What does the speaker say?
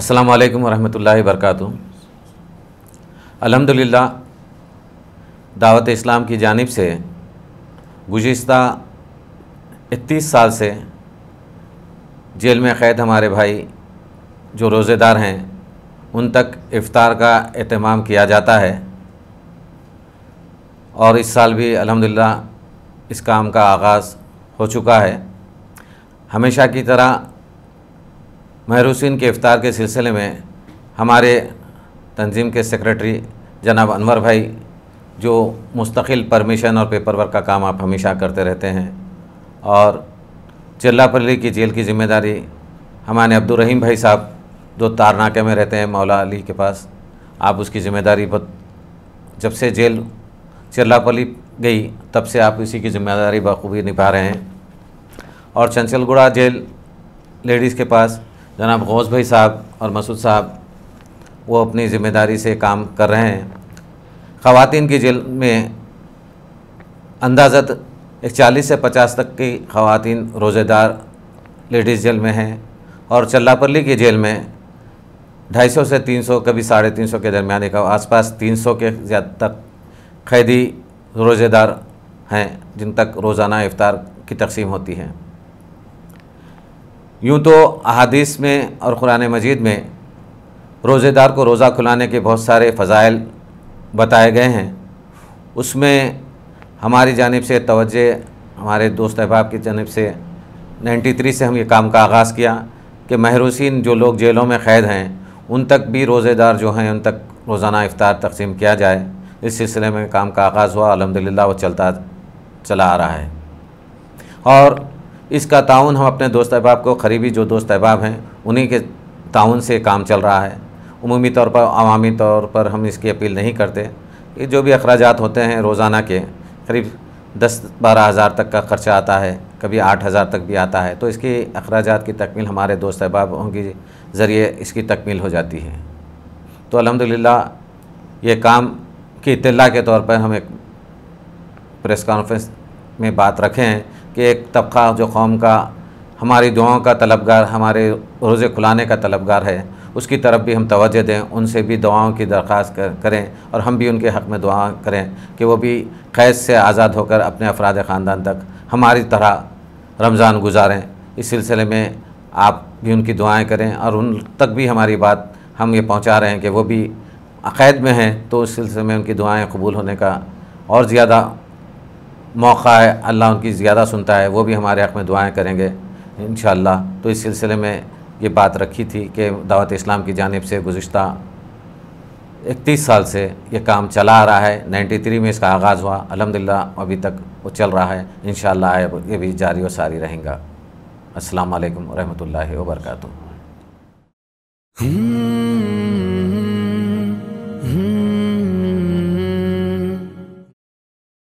अस्सलाम वालेकुम रहमतुल्लाहि वरकatuह अल्हम्दुलिल्लाह दावत इस्लाम की जानिब से गुज्त इकतीस साल से जेल में क़ैद हमारे भाई जो रोज़ेदार हैं उन तक इफ़ार का अहतमाम किया जाता है और इस साल भी अल्हम्दुलिल्लाह इस काम का आगाज़ हो चुका है हमेशा की तरह महरूसिन के इफ्तार के सिलसिले में हमारे तंजीम के सेक्रेटरी जनाब अनवर भाई जो मुस्तकिल परमिशन और पेपर वर्क का काम आप हमेशा करते रहते हैं और चिल्लापल्ली की जेल की जिम्मेदारी हमारे अब्दुलरहीम भाई साहब जो तारनाके में रहते हैं मौला अली के पास आप उसकी ज़िम्मेदारी बहुत जब से जेल चिरलापली गई तब से आप इसी की जिम्मेदारी बखूबी निभा रहे हैं और चंचलगुड़ा जेल लेडीज़ के पास जनाब गौस भाई साहब और मसूद साहब वो अपनी ज़िम्मेदारी से काम कर रहे हैं ख़वान की जेल में अंदाजत एक चालीस से पचास तक की खातन रोज़ेदार लेडीज़ जेल में हैं और चल्लापल्ली की जेल में ढाई सौ से तीन सौ कभी साढ़े तीन सौ के दरमियान एक आसपास तीन सौ के ज़्यादा तक कैदी रोज़ेदार हैं जिन तक रोज़ाना इफ़ार की तकसीम होती है यूँ तो अहादीस में और क़ुरान मजीद में रोज़ेदार को रोज़ा खुलाने के बहुत सारे फ़जाइल बताए गए हैं उसमें हमारी जानब से तोज्जे हमारे दोस्त अहबाब की जानब से 93 से हम ये काम का आगाज़ किया कि महरूसिन जो लोग जेलों में क़ैद हैं उन तक भी रोज़ेदार जो हैं उन तक रोज़ाना इफ़ार तकसीम किया जाए इस सिलसिले में काम का आगाज़ हुआ अलहमदिल्ला वो चलता चला आ रहा है और इसका ताउन हम अपने दोस्त अहबाब को करीबी जो दोस्त अहबाब हैं उन्हीं के ताउन से काम चल रहा है अमूमी तौर पर अवामी तौर पर हम इसकी अपील नहीं करते ये जो भी अखराज होते हैं रोज़ाना के करीब दस बारह हज़ार तक का ख़र्चा आता है कभी आठ हज़ार तक भी आता है तो इसके अखराज की तकमील हमारे दोस्त अहबाब के ज़रिए इसकी तकमील हो जाती है तो अलहमदिल्ला ये काम की इतला के तौर पर हम एक प्रेस कॉन्फ्रेंस में बात रखें कि एक तबका जो कौम का हमारी दुआओं का तलबगार हमारे रोज़े खुलाने का तलबगार है उसकी तरफ भी हम तोज्ह दें उनसे भी दुआओं की दरख्वास कर, करें और हम भी उनके हक़ में दुआ करें कि वो भी कैद से आज़ाद होकर अपने अफराद ख़ानदान तक हमारी तरह रमज़ान गुजारें इस सिलसिले में आप भी उनकी दुआएं करें और उन तक भी हमारी बात हम ये पहुंचा रहे हैं कि वो भी अक़ैद में हैं तो उस सिलसिले में उनकी दुआएं कबूल होने का और ज़्यादा मौका है अल्लाह उनकी ज़्यादा सुनता है वो भी हमारे हक़ में दुआएं करेंगे इन तो इस सिलसिले में ये बात रखी थी कि दावत इस्लाम की जानब से गुज्त इकतीस साल से ये काम चला आ रहा है नाइन्टी थ्री में इसका आगाज़ हुआ अलहमदिल्ला अभी तक वो चल रहा है इन ये भी जारी और सारी रहेगा असलकम वरहमल वर्का